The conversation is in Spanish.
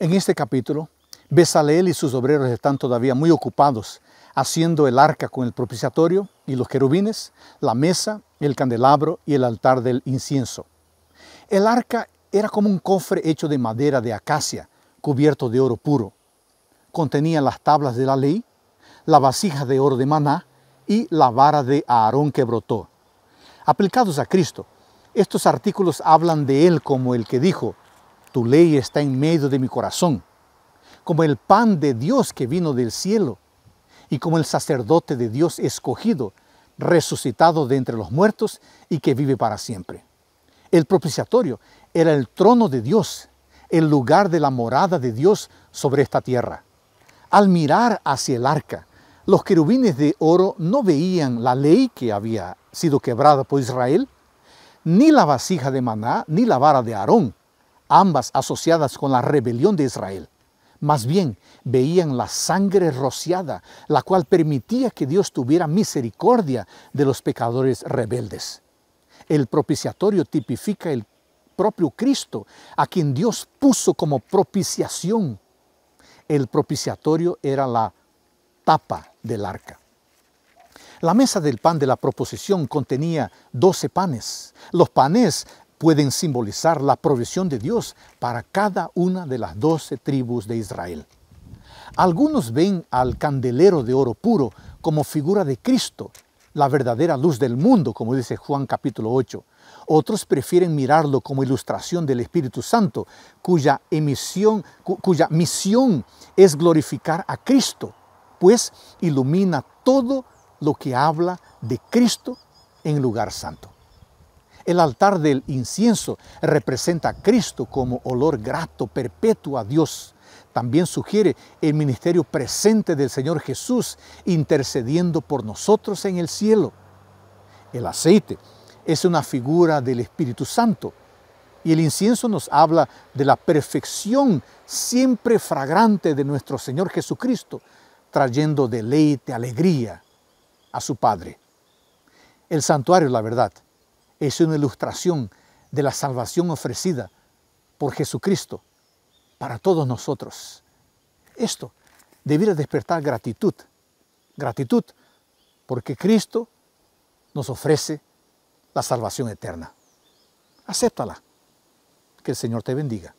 En este capítulo, Bezaleel y sus obreros están todavía muy ocupados haciendo el arca con el propiciatorio y los querubines, la mesa, el candelabro y el altar del incienso. El arca era como un cofre hecho de madera de acacia, cubierto de oro puro. Contenía las tablas de la ley, la vasija de oro de maná y la vara de Aarón que brotó. Aplicados a Cristo, estos artículos hablan de Él como el que dijo, tu ley está en medio de mi corazón, como el pan de Dios que vino del cielo y como el sacerdote de Dios escogido, resucitado de entre los muertos y que vive para siempre. El propiciatorio era el trono de Dios, el lugar de la morada de Dios sobre esta tierra. Al mirar hacia el arca, los querubines de oro no veían la ley que había sido quebrada por Israel, ni la vasija de maná, ni la vara de Aarón, ambas asociadas con la rebelión de Israel. Más bien veían la sangre rociada, la cual permitía que Dios tuviera misericordia de los pecadores rebeldes. El propiciatorio tipifica el propio Cristo, a quien Dios puso como propiciación. El propiciatorio era la tapa del arca. La mesa del pan de la proposición contenía doce panes. Los panes pueden simbolizar la provisión de Dios para cada una de las doce tribus de Israel. Algunos ven al candelero de oro puro como figura de Cristo, la verdadera luz del mundo, como dice Juan capítulo 8. Otros prefieren mirarlo como ilustración del Espíritu Santo, cuya, emisión, cuya misión es glorificar a Cristo, pues ilumina todo lo que habla de Cristo en lugar santo. El altar del incienso representa a Cristo como olor grato, perpetuo a Dios. También sugiere el ministerio presente del Señor Jesús intercediendo por nosotros en el cielo. El aceite es una figura del Espíritu Santo y el incienso nos habla de la perfección siempre fragrante de nuestro Señor Jesucristo, trayendo deleite, alegría a su Padre. El santuario, la verdad, es una ilustración de la salvación ofrecida por Jesucristo para todos nosotros. Esto debiera despertar gratitud, gratitud porque Cristo nos ofrece la salvación eterna. Acéptala. Que el Señor te bendiga.